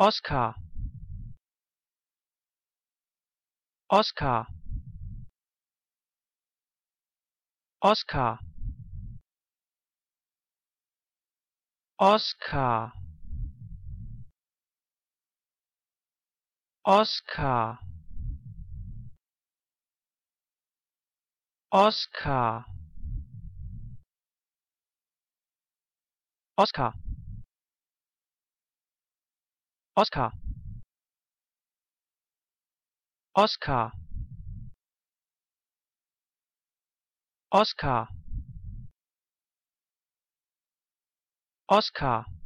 Oscar Oscar Oscar Oscar Oscar Oscar Oscar Oscar. Oscar. Oscar. Oscar.